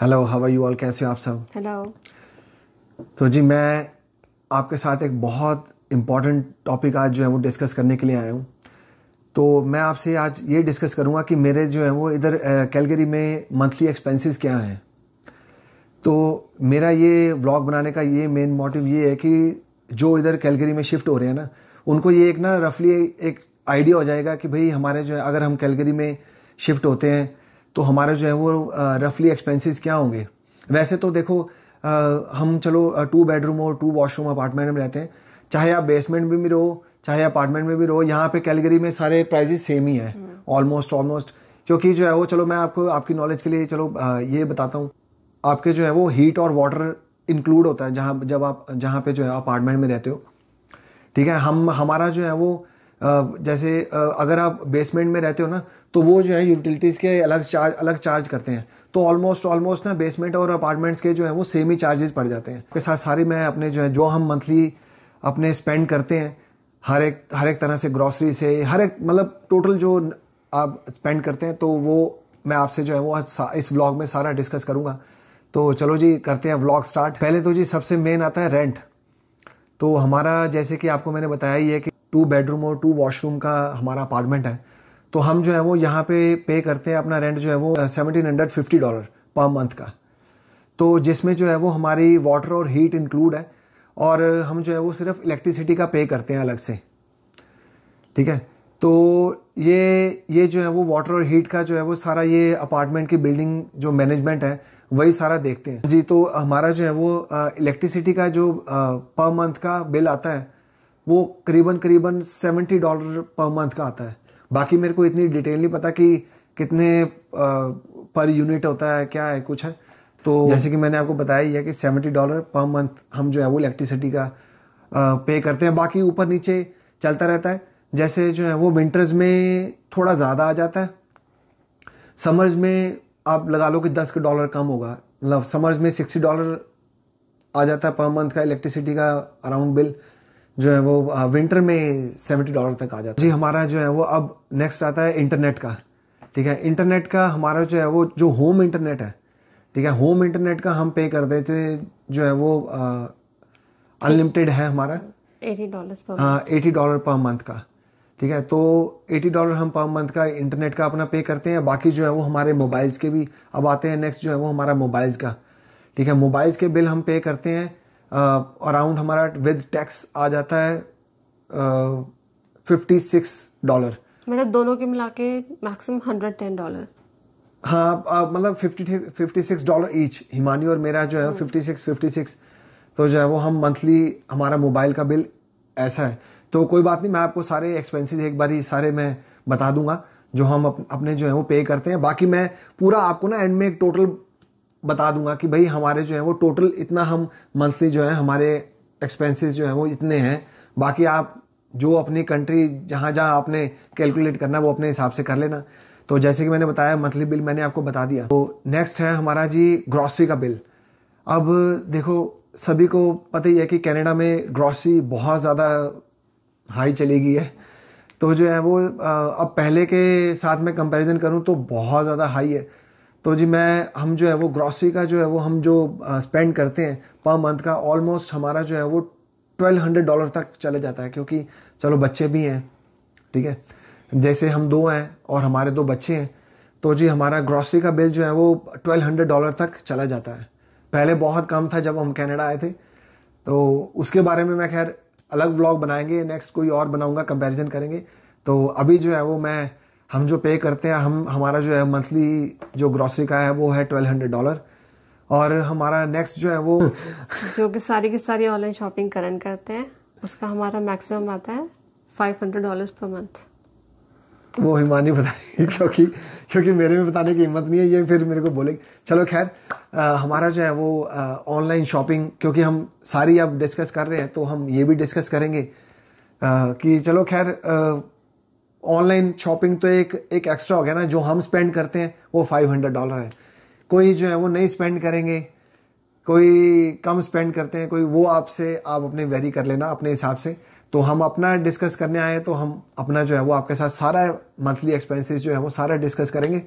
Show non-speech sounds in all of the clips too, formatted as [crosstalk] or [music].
hello how are you all कैसे हो आप सब हेलो तो जी मैं आपके साथ एक बहुत इम्पॉर्टेंट टॉपिक आज जो है वो डिस्कस करने के लिए आया हूँ तो मैं आपसे आज ये डिस्कस करूँगा कि मेरे जो है वो इधर कैलगरी में मंथली एक्सपेंसेस क्या हैं तो मेरा ये व्लॉग बनाने का ये मेन मोटिव ये है कि जो इधर कैलगरी में शिफ्ट हो रहे हैं ना उनको ये एक ना रफली एक आइडिया हो जाएगा कि भाई हमारे जो है अगर हम कैलगरी में शिफ्ट होते हैं तो हमारे जो है वो रफली एक्सपेंसेस क्या होंगे वैसे तो देखो आ, हम चलो टू बेडरूम और टू वॉशरूम अपार्टमेंट में रहते हैं चाहे आप बेसमेंट में भी रहो चाहे अपार्टमेंट में भी रहो यहाँ पे कैलगरी में सारे प्राइजेस सेम ही है ऑलमोस्ट ऑलमोस्ट क्योंकि जो है वो चलो मैं आपको आपकी नॉलेज के लिए चलो आ, ये बताता हूँ आपके जो है वो हीट और वाटर इंक्लूड होता है जहाँ जब आप जहाँ पे जो है अपार्टमेंट में रहते हो ठीक है हम हमारा जो है वो जैसे अगर आप बेसमेंट में रहते हो ना तो वो जो है यूटिलिटीज़ के अलग चार्ज अलग चार्ज करते हैं तो ऑलमोस्ट ऑलमोस्ट ना बेसमेंट और अपार्टमेंट्स के जो है वो सेम ही चार्जेस पड़ जाते हैं के साथ सारे में अपने जो है जो हम मंथली अपने स्पेंड करते हैं हर एक हर एक तरह से ग्रॉसरी से हर एक मतलब टोटल जो आप स्पेंड करते हैं तो वो मैं आपसे जो है वो इस व्लॉग में सारा डिस्कस करूँगा तो चलो जी करते हैं व्लॉग स्टार्ट पहले तो जी सबसे मेन आता है रेंट तो हमारा जैसे कि आपको मैंने बताया ही है कि टू बेडरूम और टू वॉशरूम का हमारा अपार्टमेंट है तो हम जो है वो यहाँ पे पे करते हैं अपना रेंट जो है वो seventeen hundred fifty dollar per month का तो जिसमें जो है वो हमारी वाटर और हीट इंक्लूड है और हम जो है वो सिर्फ इलेक्ट्रिसिटी का पे करते हैं अलग से ठीक है तो ये ये जो है वो वाटर और हीट का जो है वो सारा ये अपार्टमेंट की बिल्डिंग जो मैनेजमेंट है वही सारा देखते हैं जी तो हमारा जो है वो इलेक्ट्रिसिटी uh, का जो पर uh, मंथ का बिल आता है वो करीबन करीबन सेवेंटी डॉलर पर मंथ का आता है बाकी मेरे को इतनी डिटेल नहीं पता कि कितने पर यूनिट होता है क्या है कुछ है तो जैसे कि मैंने आपको बताया ही है कि सेवेंटी डॉलर पर मंथ हम जो है वो इलेक्ट्रिसिटी का पे करते हैं बाकी ऊपर नीचे चलता रहता है जैसे जो है वो विंटर्स में थोड़ा ज़्यादा आ जाता है समर्स में आप लगा लो कि दस डॉलर कम होगा मतलब समर्स में सिक्सटी डॉलर आ जाता है पर मंथ का इलेक्ट्रिसिटी का अराउंड बिल जो है वो विंटर में सेवेंटी डॉलर तक आ जाता है जी हमारा जो है वो अब नेक्स्ट आता है इंटरनेट का ठीक है इंटरनेट का हमारा जो है वो जो होम इंटरनेट है ठीक है होम इंटरनेट का हम पे करते थे जो है वो अनलिमिटेड है हमारा एटी डॉलर हाँ एटी डॉलर पर मंथ का ठीक है तो एटी डॉलर हम पर मंथ का इंटरनेट का अपना पे करते हैं बाकी जो है वो हमारे मोबाइल्स के भी अब आते हैं नेक्स्ट जो है वो हमारा मोबाइल्स का ठीक है मोबाइल्स के बिल हम पे करते हैं अराउंड uh, हमारा विद टैक्स आ जाता है फिफ्टी सिक्स डॉलर मतलब दोनों के मिला के मैक्सिमम हंड्रेड टेन डॉलर हाँ uh, मतलब fifty six dollar each Himani और मेरा जो है फिफ्टी सिक्स फिफ्टी सिक्स तो जो है वो हम मंथली हमारा मोबाइल का बिल ऐसा है तो कोई बात नहीं मैं आपको सारे एक्सपेंसेस एक बार ही सारे मैं बता दूंगा जो हम अपने जो है वो पे करते हैं बाकी मैं पूरा आपको ना एंड में एक टोटल बता दूंगा कि भाई हमारे जो है वो टोटल इतना हम मंथली जो है हमारे एक्सपेंसेस जो है वो इतने हैं बाकी आप जो अपनी कंट्री जहाँ जहाँ आपने कैलकुलेट करना वो अपने हिसाब से कर लेना तो जैसे कि मैंने बताया मंथली बिल मैंने आपको बता दिया तो नेक्स्ट है हमारा जी ग्रॉसरी का बिल अब देखो सभी को पता ही है कि कनाडा में ग्रॉसरी बहुत ज़्यादा हाई चली गई है तो जो है वो अब पहले के साथ में कंपैरिजन करूँ तो बहुत ज़्यादा हाई है तो जी मैं हम जो है वो ग्रॉसरी का जो है वो हम जो स्पेंड करते हैं पर मंथ का ऑलमोस्ट हमारा जो है वो ट्वेल्व हंड्रेड डॉलर तक चले जाता है क्योंकि चलो बच्चे भी हैं ठीक है जैसे हम दो हैं और हमारे दो बच्चे हैं तो जी हमारा ग्रॉसरी का बिल जो है वो ट्वेल्व हंड्रेड डॉलर तक चला जाता है पहले बहुत कम था जब हम कैनेडा आए थे तो उसके बारे में मैं खैर अलग व्लॉग बनाएंगे नेक्स्ट कोई और बनाऊंगा कंपैरिजन करेंगे तो अभी जो है वो मैं हम जो पे करते हैं हम हमारा जो है मंथली जो ग्रॉसरी का है वो है ट्वेल्व हंड्रेड डॉलर और हमारा नेक्स्ट जो है वो [laughs] जो कि सारी की सारी ऑनलाइन शॉपिंग करन करते हैं उसका हमारा मैक्सिमम आता है five hundred dollar per month वो हिमानी बताएगी क्योंकि क्योंकि मेरे में बताने की हिम्मत नहीं है ये फिर मेरे को बोलेगी चलो खैर हमारा जो है वो ऑनलाइन शॉपिंग क्योंकि हम सारी अब डिस्कस कर रहे हैं तो हम ये भी डिस्कस करेंगे आ, कि चलो खैर ऑनलाइन शॉपिंग तो एक एक एक्स्ट्रा हो गया ना जो हम स्पेंड करते हैं वो फाइव हंड्रेड डॉलर है कोई जो है वो नहीं स्पेंड करेंगे कोई कम स्पेंड करते हैं कोई वो आपसे आप अपने वेरी कर लेना अपने हिसाब से तो हम अपना डिस्कस करने आए हैं तो हम अपना जो है वो आपके साथ सारा मंथली एक्सपेंसेस जो है वो सारा डिस्कस करेंगे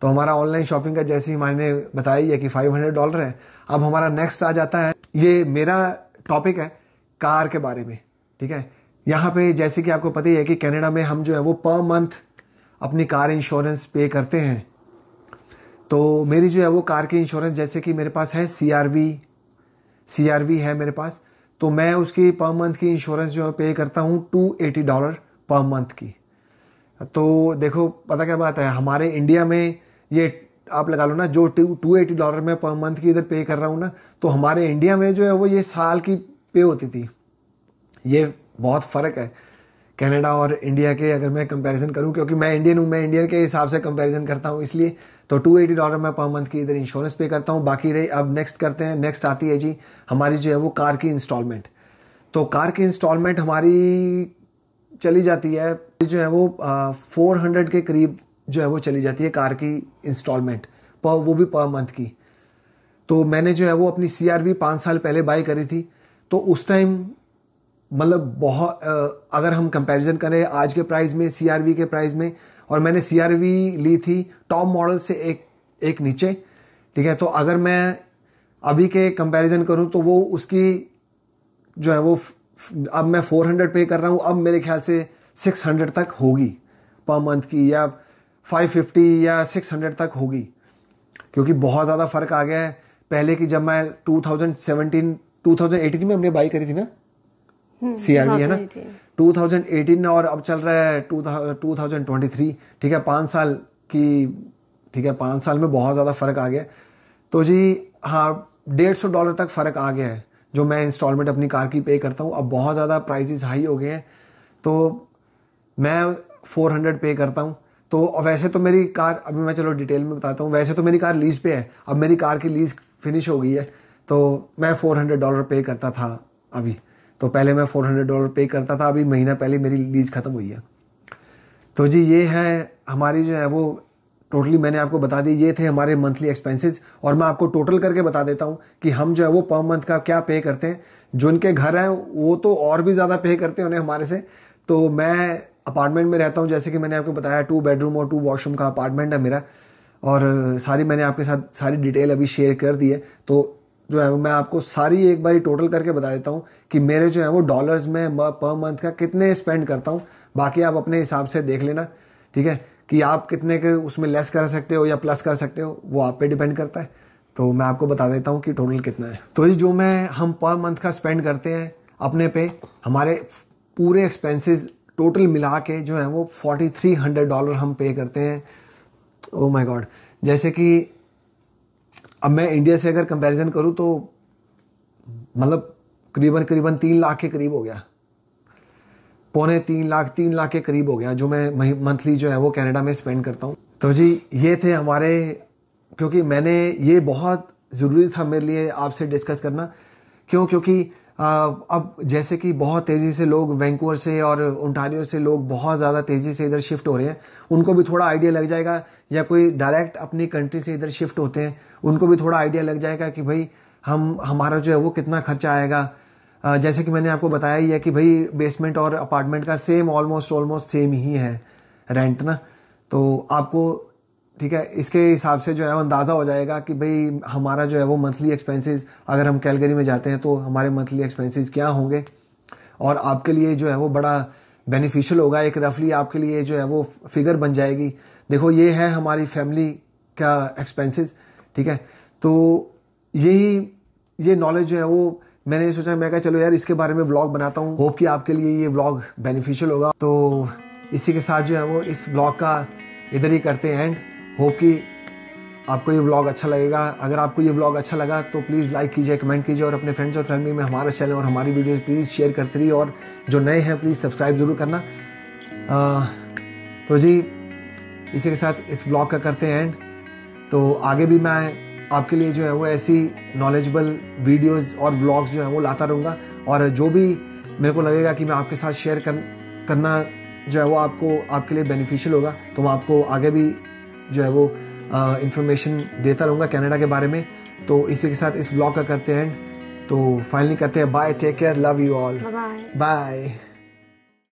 तो हमारा ऑनलाइन शॉपिंग का जैसे ही मैंने बताया है कि हंड्रेड डॉलर है अब हमारा नेक्स्ट आ जाता है ये मेरा टॉपिक है कार के बारे में ठीक है यहाँ पे जैसे कि आपको पता ही है कि कनाडा में हम जो है वो पर मंथ अपनी कार इंश्योरेंस पे करते हैं तो मेरी जो है वो कार की इंश्योरेंस जैसे कि मेरे पास है C R V C R V है मेरे पास तो मैं उसकी पर मंथ की इंश्योरेंस जो है पे करता हूँ two eighty dollar per month की तो देखो पता क्या बात है हमारे इंडिया में ये आप लगा लो ना जो टू टू एटी डॉलर में पर मंथ की इधर पे कर रहा हूँ ना तो हमारे इंडिया में जो है वो ये साल की पे होती थी ये बहुत फ़र्क है कनाडा और इंडिया के अगर मैं कंपैरिजन करूं क्योंकि मैं इंडियन हूं मैं इंडियन के हिसाब से कंपैरिजन करता हूं इसलिए तो 280 डॉलर मैं पर मंथ की इधर इंश्योरेंस पे करता हूं बाकी रही अब नेक्स्ट करते हैं नेक्स्ट आती है जी हमारी जो है वो कार की इंस्टॉलमेंट तो कार की इंस्टॉलमेंट हमारी चली जाती है जो है वो फोर हंड्रेड के करीब जो है वो चली जाती है कार की इंस्टॉलमेंट पर वो भी पर मंथ की तो मैंने जो है वो अपनी सी आर पाँच साल पहले बाई करी थी तो उस टाइम मतलब बहुत अगर हम कंपैरिजन करें आज के प्राइस में सी के प्राइस में और मैंने सी ली थी टॉप मॉडल से एक एक नीचे ठीक है तो अगर मैं अभी के कंपैरिजन करूं तो वो उसकी जो है वो अब मैं 400 पे कर रहा हूं अब मेरे ख्याल से 600 तक होगी पर मंथ की या 550 या 600 तक होगी क्योंकि बहुत ज़्यादा फ़र्क आ गया है पहले की जब मैं 2017 2018 में हमने बाई करी थी ना सी आर बी है ना 2018 और अब चल रहा है 2023 ठीक है पाँच साल की ठीक है पाँच साल में बहुत ज़्यादा फ़र्क आ गया तो जी हाँ डेढ़ सौ डॉलर तक फ़र्क आ गया है जो मैं इंस्टॉलमेंट अपनी कार की पे करता हूँ अब बहुत ज़्यादा प्राइजेज हाई हो गए हैं तो मैं फोर हंड्रेड पे करता हूँ तो वैसे तो मेरी कार अभी मैं चलो डिटेल में बताता हूँ वैसे तो मेरी कार लीज पे है अब मेरी कार की लीज फिनिश हो गई है तो मैं फोर हंड्रेड डॉलर पे करता था अभी तो पहले मैं फोर हंड्रेड डॉलर पे करता था अभी महीना पहले मेरी लीज ख़त्म हुई है तो जी ये है हमारी जो है वो टोटली मैंने आपको बता दी ये थे हमारे मंथली एक्सपेंसेस और मैं आपको टोटल करके बता देता हूँ कि हम जो है वो पर मंथ का क्या पे करते हैं जो उनके घर हैं वो तो और भी ज़्यादा पे करते हैं उन्हें हमारे से तो मैं अपार्टमेंट में रहता हूँ जैसे कि मैंने आपको बताया टू बेडरूम और टू वॉशरूम का अपार्टमेंट है मेरा और सारी मैंने आपके साथ सारी डिटेल अभी शेयर कर दी है तो जो है मैं आपको सारी एक बारी टोटल करके बता देता हूँ कि मेरे जो है वो डॉलर्स में पर मंथ का कितने स्पेंड करता हूँ बाकी आप अपने हिसाब से देख लेना ठीक है कि आप कितने के उसमें लेस कर सकते हो या प्लस कर सकते हो वो आप पे डिपेंड करता है तो मैं आपको बता देता हूँ कि टोटल कितना है तो ये जो मैं हम पर मंथ का स्पेंड करते हैं अपने पे हमारे पूरे एक्सपेंसेस टोटल मिला के जो है वो फोर्टी थ्री हंड्रेड डॉलर हम पे करते हैं ओ माय गॉड जैसे कि अब मैं इंडिया से अगर कंपैरिजन करूं तो मतलब करीबन करीबन तीन लाख के करीब हो गया पौने तीन लाख तीन लाख के करीब हो गया जो मैं मंथली जो है वो कनाडा में स्पेंड करता हूँ तो जी ये थे हमारे क्योंकि मैंने ये बहुत ज़रूरी था मेरे लिए आपसे डिस्कस करना क्यों क्योंकि अब जैसे कि बहुत तेज़ी से लोग वैंकूवर से और उन्टारियो से लोग बहुत ज़्यादा तेज़ी से इधर शिफ्ट हो रहे हैं उनको भी थोड़ा आइडिया लग जाएगा या कोई डायरेक्ट अपनी कंट्री से इधर शिफ्ट होते हैं उनको भी थोड़ा आइडिया लग जाएगा कि भाई हम हमारा जो है वो कितना खर्चा आएगा जैसे कि मैंने आपको बताया ही है कि भाई बेसमेंट और अपार्टमेंट का सेम ऑलमोस्ट ऑलमोस्ट सेम ही है रेंट ना तो आपको ठीक है इसके हिसाब से जो है अंदाज़ा हो जाएगा कि भाई हमारा जो है वो मंथली एक्सपेंसेस अगर हम कैलगरी में जाते हैं तो हमारे मंथली एक्सपेंसेस क्या होंगे और आपके लिए जो है वो बड़ा बेनिफिशियल होगा एक रफली आपके लिए जो है वो फिगर बन जाएगी देखो ये है हमारी फैमिली का एक्सपेंसेस ठीक है तो यही ये नॉलेज जो है वो मैंने सोचा मैं कहा चलो यार इसके बारे में व्लॉग बनाता हूँ होप कि आपके लिए ये व्लॉग बेनिफिशियल होगा तो इसी के साथ जो है वो इस व्लॉग का इधर ही करते हैं एंड होप कि आपको ये व्लॉग अच्छा लगेगा अगर आपको ये व्लॉग अच्छा लगा तो प्लीज़ लाइक कीजिए कमेंट कीजिए और अपने फ्रेंड्स और फैमिली में हमारा चैनल और हमारी वीडियोज़ प्लीज़ शेयर करते रहिए और जो नए हैं प्लीज़ सब्सक्राइब ज़रूर करना आ, तो जी इसी के साथ इस व्लॉग का करते हैं एंड तो आगे भी मैं आपके लिए जो है वो ऐसी नॉलेजबल वीडियोस और व्लॉग्स जो हैं वो लाता रहूँगा और जो भी मेरे को लगेगा कि मैं आपके साथ शेयर कर, करना जो है वो आपको आपके लिए बेनिफिशियल होगा तो मैं आपको आगे भी जो है वो इन्फॉर्मेशन देता रहूँगा कनाडा के बारे में तो इसी के साथ इस ब्लॉग का करते हैं तो फाइनली करते हैं bye take care love you all bye